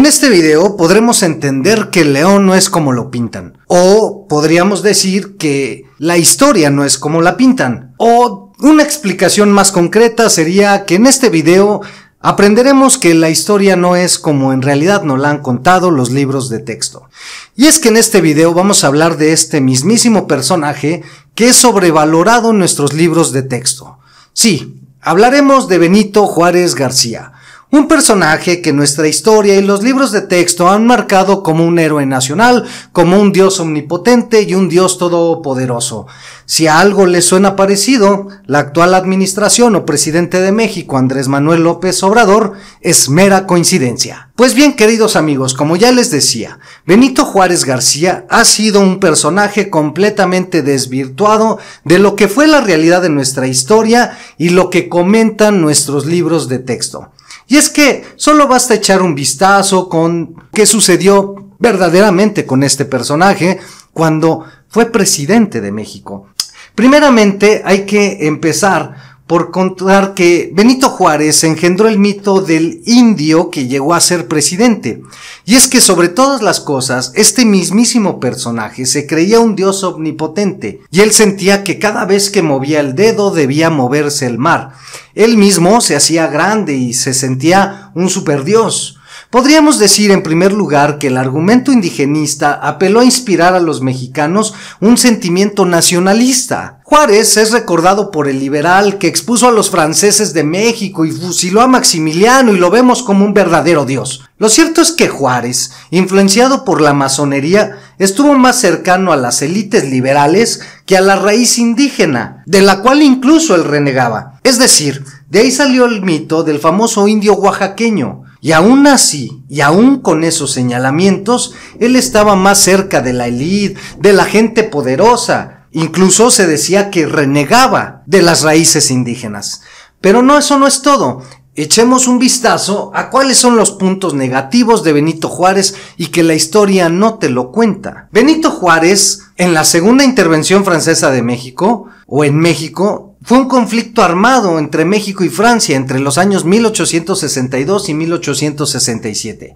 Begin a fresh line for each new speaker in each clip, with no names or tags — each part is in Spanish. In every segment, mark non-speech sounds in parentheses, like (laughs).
En este video podremos entender que el león no es como lo pintan, o podríamos decir que la historia no es como la pintan, o una explicación más concreta sería que en este video aprenderemos que la historia no es como en realidad nos la han contado los libros de texto. Y es que en este video vamos a hablar de este mismísimo personaje que es sobrevalorado en nuestros libros de texto. Sí, hablaremos de Benito Juárez García un personaje que nuestra historia y los libros de texto han marcado como un héroe nacional, como un dios omnipotente y un dios todopoderoso. Si a algo le suena parecido, la actual administración o presidente de México, Andrés Manuel López Obrador, es mera coincidencia. Pues bien, queridos amigos, como ya les decía, Benito Juárez García ha sido un personaje completamente desvirtuado de lo que fue la realidad de nuestra historia y lo que comentan nuestros libros de texto. Y es que solo basta echar un vistazo con qué sucedió verdaderamente con este personaje cuando fue presidente de México. Primeramente hay que empezar por contar que Benito Juárez engendró el mito del indio que llegó a ser presidente. Y es que sobre todas las cosas, este mismísimo personaje se creía un dios omnipotente, y él sentía que cada vez que movía el dedo debía moverse el mar. Él mismo se hacía grande y se sentía un superdios. Podríamos decir en primer lugar que el argumento indigenista apeló a inspirar a los mexicanos un sentimiento nacionalista. Juárez es recordado por el liberal que expuso a los franceses de México y fusiló a Maximiliano y lo vemos como un verdadero dios. Lo cierto es que Juárez, influenciado por la masonería, estuvo más cercano a las élites liberales que a la raíz indígena, de la cual incluso él renegaba. Es decir, de ahí salió el mito del famoso indio oaxaqueño, y aún así, y aún con esos señalamientos, él estaba más cerca de la élite, de la gente poderosa. Incluso se decía que renegaba de las raíces indígenas. Pero no, eso no es todo. Echemos un vistazo a cuáles son los puntos negativos de Benito Juárez y que la historia no te lo cuenta. Benito Juárez, en la segunda intervención francesa de México, o en México, fue un conflicto armado entre México y Francia entre los años 1862 y 1867.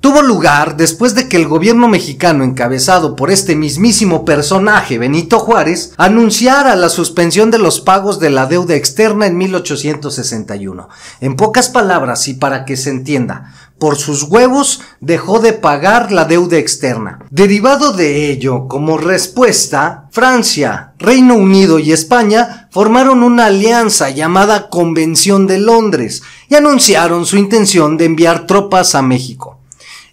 Tuvo lugar después de que el gobierno mexicano encabezado por este mismísimo personaje Benito Juárez anunciara la suspensión de los pagos de la deuda externa en 1861. En pocas palabras y para que se entienda, por sus huevos dejó de pagar la deuda externa. Derivado de ello, como respuesta, Francia, Reino Unido y España formaron una alianza llamada Convención de Londres y anunciaron su intención de enviar tropas a México.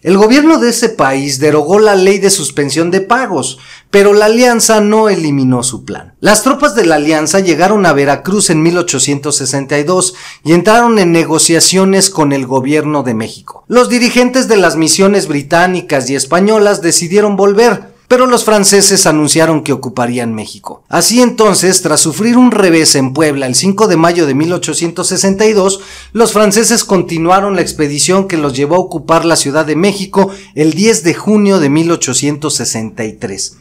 El gobierno de ese país derogó la ley de suspensión de pagos, pero la alianza no eliminó su plan. Las tropas de la alianza llegaron a Veracruz en 1862 y entraron en negociaciones con el gobierno de México. Los dirigentes de las misiones británicas y españolas decidieron volver, pero los franceses anunciaron que ocuparían México. Así entonces, tras sufrir un revés en Puebla el 5 de mayo de 1862, los franceses continuaron la expedición que los llevó a ocupar la Ciudad de México el 10 de junio de 1863.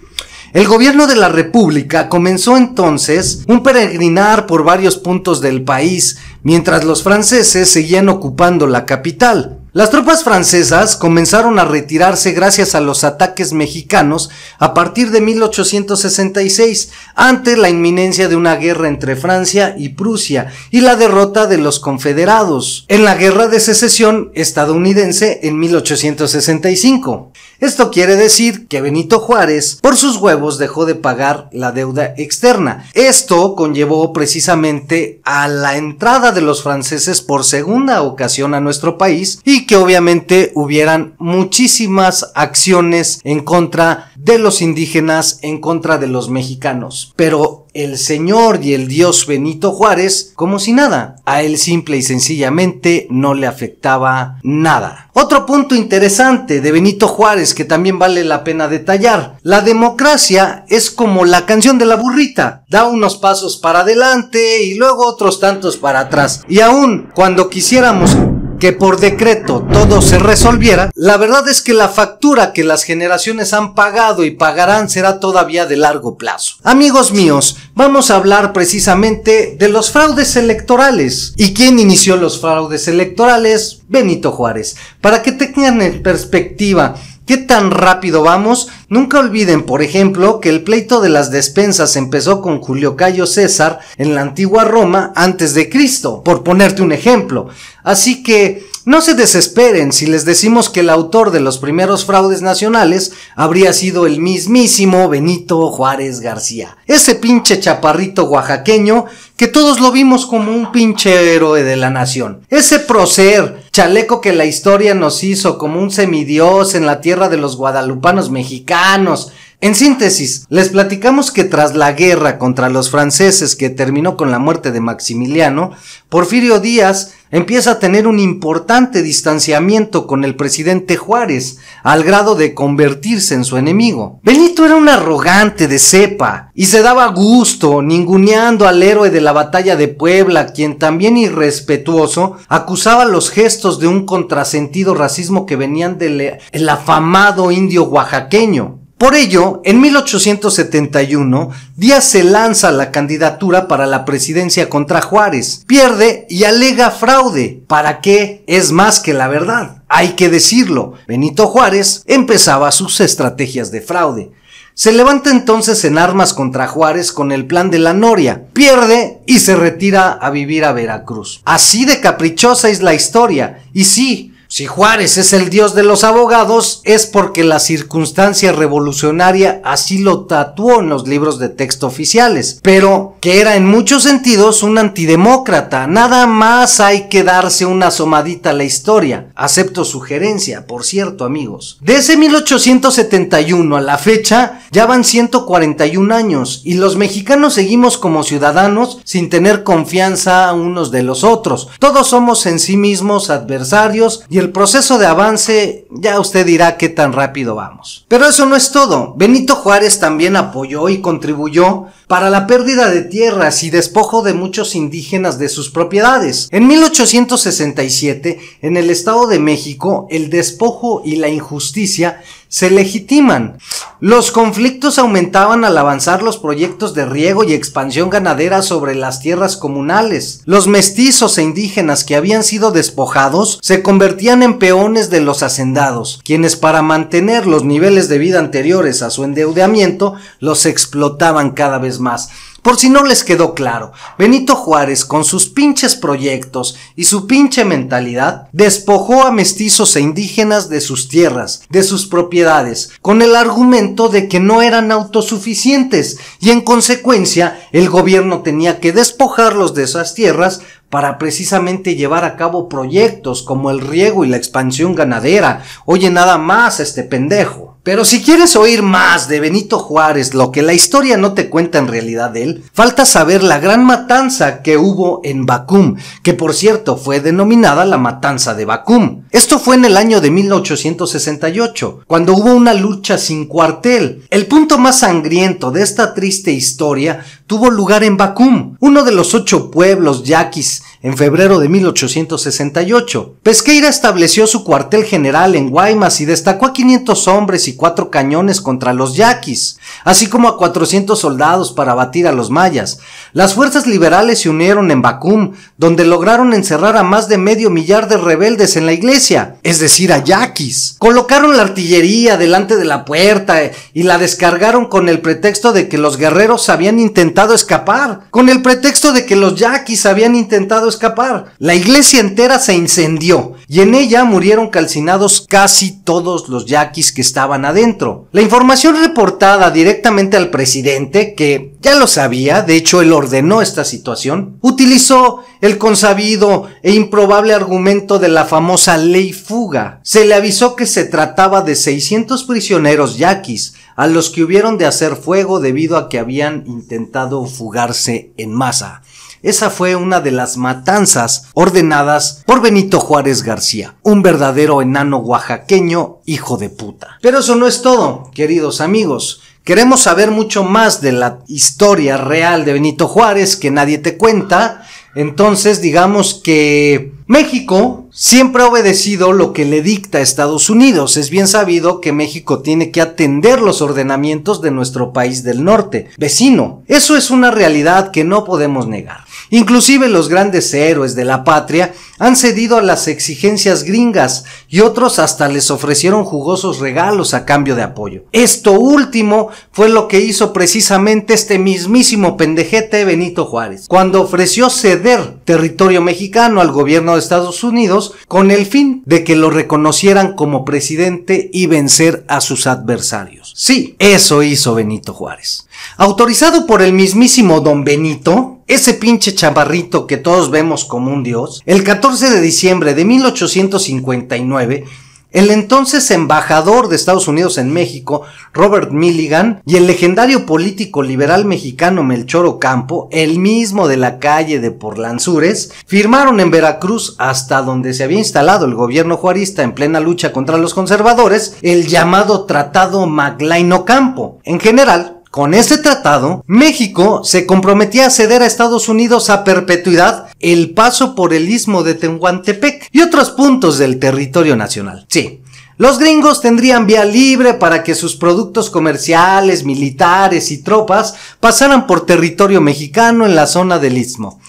El gobierno de la República comenzó entonces un peregrinar por varios puntos del país, mientras los franceses seguían ocupando la capital. Las tropas francesas comenzaron a retirarse gracias a los ataques mexicanos a partir de 1866, ante la inminencia de una guerra entre Francia y Prusia y la derrota de los confederados en la Guerra de Secesión estadounidense en 1865. Esto quiere decir que Benito Juárez por sus huevos dejó de pagar la deuda externa. Esto conllevó precisamente a la entrada de los franceses por segunda ocasión a nuestro país y que obviamente hubieran muchísimas acciones en contra de los indígenas, en contra de los mexicanos. Pero el señor y el dios Benito Juárez como si nada. A él simple y sencillamente no le afectaba nada. Otro punto interesante de Benito Juárez que también vale la pena detallar. La democracia es como la canción de la burrita. Da unos pasos para adelante y luego otros tantos para atrás. Y aún cuando quisiéramos que por decreto todo se resolviera, la verdad es que la factura que las generaciones han pagado y pagarán será todavía de largo plazo. Amigos míos, vamos a hablar precisamente de los fraudes electorales. ¿Y quién inició los fraudes electorales? Benito Juárez. Para que tengan en perspectiva ¿Qué tan rápido vamos? Nunca olviden, por ejemplo, que el pleito de las despensas empezó con Julio Cayo César en la antigua Roma antes de Cristo, por ponerte un ejemplo. Así que no se desesperen si les decimos que el autor de los primeros fraudes nacionales habría sido el mismísimo Benito Juárez García. Ese pinche chaparrito oaxaqueño que todos lo vimos como un pinche héroe de la nación. Ese procer chaleco que la historia nos hizo como un semidios en la tierra de los guadalupanos mexicanos. En síntesis, les platicamos que tras la guerra contra los franceses que terminó con la muerte de Maximiliano, Porfirio Díaz empieza a tener un importante distanciamiento con el presidente Juárez, al grado de convertirse en su enemigo. Benito era un arrogante de cepa y se daba gusto ninguneando al héroe de la batalla de Puebla, quien también irrespetuoso acusaba los gestos de un contrasentido racismo que venían del afamado indio oaxaqueño. Por ello, en 1871, Díaz se lanza la candidatura para la presidencia contra Juárez, pierde y alega fraude. ¿Para qué? Es más que la verdad. Hay que decirlo, Benito Juárez empezaba sus estrategias de fraude. Se levanta entonces en armas contra Juárez con el plan de la Noria, pierde y se retira a vivir a Veracruz. Así de caprichosa es la historia, y sí, si Juárez es el dios de los abogados, es porque la circunstancia revolucionaria así lo tatuó en los libros de texto oficiales, pero que era en muchos sentidos un antidemócrata. Nada más hay que darse una asomadita a la historia. Acepto sugerencia, por cierto, amigos. Desde 1871 a la fecha, ya van 141 años y los mexicanos seguimos como ciudadanos sin tener confianza unos de los otros. Todos somos en sí mismos adversarios y el proceso de avance ya usted dirá qué tan rápido vamos. Pero eso no es todo. Benito Juárez también apoyó y contribuyó para la pérdida de tierras y despojo de muchos indígenas de sus propiedades. En 1867, en el Estado de México, el despojo y la injusticia se legitiman. Los conflictos aumentaban al avanzar los proyectos de riego y expansión ganadera sobre las tierras comunales. Los mestizos e indígenas que habían sido despojados se convertían en peones de los hacendados, quienes para mantener los niveles de vida anteriores a su endeudamiento los explotaban cada vez más. Por si no les quedó claro, Benito Juárez con sus pinches proyectos y su pinche mentalidad despojó a mestizos e indígenas de sus tierras, de sus propiedades, con el argumento de que no eran autosuficientes y en consecuencia el gobierno tenía que despojarlos de esas tierras para precisamente llevar a cabo proyectos como el riego y la expansión ganadera. Oye, nada más este pendejo. Pero si quieres oír más de Benito Juárez, lo que la historia no te cuenta en realidad de él, falta saber la gran matanza que hubo en Bacum, que por cierto fue denominada la matanza de Bacum. Esto fue en el año de 1868, cuando hubo una lucha sin cuartel. El punto más sangriento de esta triste historia tuvo lugar en Bacum, uno de los ocho pueblos yaquis, en febrero de 1868. Pesqueira estableció su cuartel general en Guaymas y destacó a 500 hombres y cuatro cañones contra los yaquis, así como a 400 soldados para batir a los mayas. Las fuerzas liberales se unieron en Bakum donde lograron encerrar a más de medio millar de rebeldes en la iglesia, es decir, a yaquis. Colocaron la artillería delante de la puerta y la descargaron con el pretexto de que los guerreros habían intentado escapar, con el pretexto de que los yaquis habían intentado escapar. La iglesia entera se incendió y en ella murieron calcinados casi todos los yaquis que estaban adentro. La información reportada directamente al presidente, que ya lo sabía, de hecho él ordenó esta situación, utilizó el consabido e improbable argumento de la famosa ley fuga. Se le avisó que se trataba de 600 prisioneros yaquis, a los que hubieron de hacer fuego debido a que habían intentado fugarse en masa. Esa fue una de las matanzas ordenadas por Benito Juárez García, un verdadero enano oaxaqueño hijo de puta. Pero eso no es todo, queridos amigos. Queremos saber mucho más de la historia real de Benito Juárez que nadie te cuenta. Entonces digamos que México siempre ha obedecido lo que le dicta Estados Unidos. Es bien sabido que México tiene que atender los ordenamientos de nuestro país del norte, vecino. Eso es una realidad que no podemos negar. Inclusive los grandes héroes de la patria han cedido a las exigencias gringas y otros hasta les ofrecieron jugosos regalos a cambio de apoyo. Esto último fue lo que hizo precisamente este mismísimo pendejete Benito Juárez, cuando ofreció ceder territorio mexicano al gobierno de Estados Unidos con el fin de que lo reconocieran como presidente y vencer a sus adversarios. Sí, eso hizo Benito Juárez. Autorizado por el mismísimo don Benito, ese pinche Chavarrito que todos vemos como un dios, el 14 de diciembre de 1859 el entonces embajador de Estados Unidos en México, Robert Milligan, y el legendario político liberal mexicano Melchor Ocampo, el mismo de la calle de Porlanzures, firmaron en Veracruz, hasta donde se había instalado el gobierno juarista en plena lucha contra los conservadores, el llamado Tratado Maglain Ocampo. En general, con este tratado, México se comprometía a ceder a Estados Unidos a perpetuidad el paso por el istmo de Tehuantepec y otros puntos del territorio nacional. Sí, los gringos tendrían vía libre para que sus productos comerciales, militares y tropas pasaran por territorio mexicano en la zona del istmo.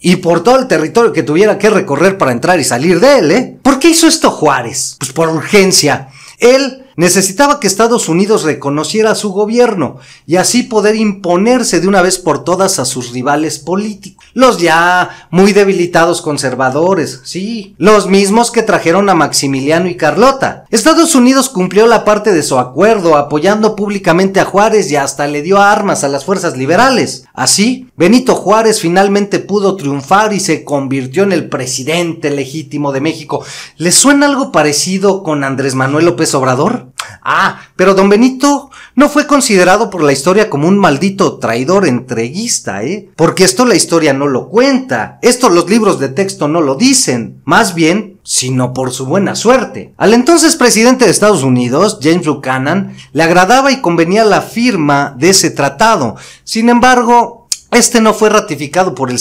Y por todo el territorio que tuviera que recorrer para entrar y salir de él, ¿eh? ¿Por qué hizo esto Juárez? Pues por urgencia. Él Necesitaba que Estados Unidos reconociera su gobierno y así poder imponerse de una vez por todas a sus rivales políticos. Los ya muy debilitados conservadores, sí, los mismos que trajeron a Maximiliano y Carlota. Estados Unidos cumplió la parte de su acuerdo apoyando públicamente a Juárez y hasta le dio armas a las fuerzas liberales. Así, Benito Juárez finalmente pudo triunfar y se convirtió en el presidente legítimo de México. ¿Les suena algo parecido con Andrés Manuel López Obrador? Ah, pero don Benito no fue considerado por la historia como un maldito traidor entreguista, ¿eh? Porque esto la historia no lo cuenta, esto los libros de texto no lo dicen, más bien sino por su buena suerte. Al entonces presidente de Estados Unidos, James Buchanan, le agradaba y convenía la firma de ese tratado. Sin embargo, este no fue ratificado por el,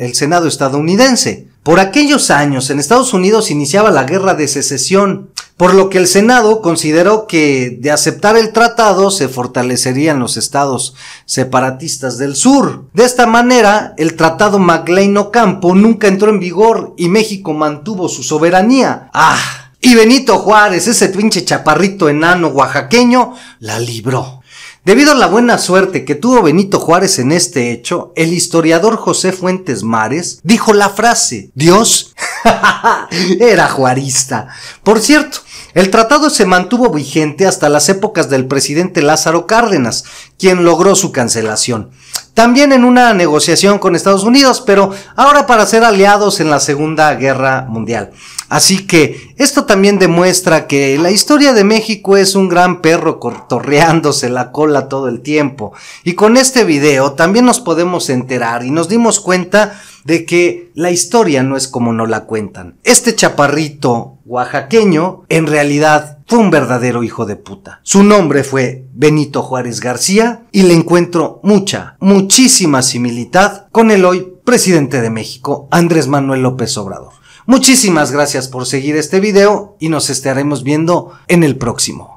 el Senado estadounidense. Por aquellos años, en Estados Unidos iniciaba la guerra de secesión, por lo que el Senado consideró que de aceptar el tratado se fortalecerían los estados separatistas del sur. De esta manera, el tratado McLean-Ocampo nunca entró en vigor y México mantuvo su soberanía. ¡Ah! Y Benito Juárez, ese pinche chaparrito enano oaxaqueño, la libró. Debido a la buena suerte que tuvo Benito Juárez en este hecho, el historiador José Fuentes Mares dijo la frase, Dios (laughs) era juarista. Por cierto, el tratado se mantuvo vigente hasta las épocas del presidente Lázaro Cárdenas, quien logró su cancelación. También en una negociación con Estados Unidos, pero ahora para ser aliados en la Segunda Guerra Mundial. Así que esto también demuestra que la historia de México es un gran perro cortorreándose la cola todo el tiempo. Y con este video también nos podemos enterar y nos dimos cuenta de que la historia no es como no la cuentan. Este chaparrito oaxaqueño, en realidad fue un verdadero hijo de puta. Su nombre fue Benito Juárez García y le encuentro mucha, muchísima similitud con el hoy presidente de México, Andrés Manuel López Obrador. Muchísimas gracias por seguir este video y nos estaremos viendo en el próximo.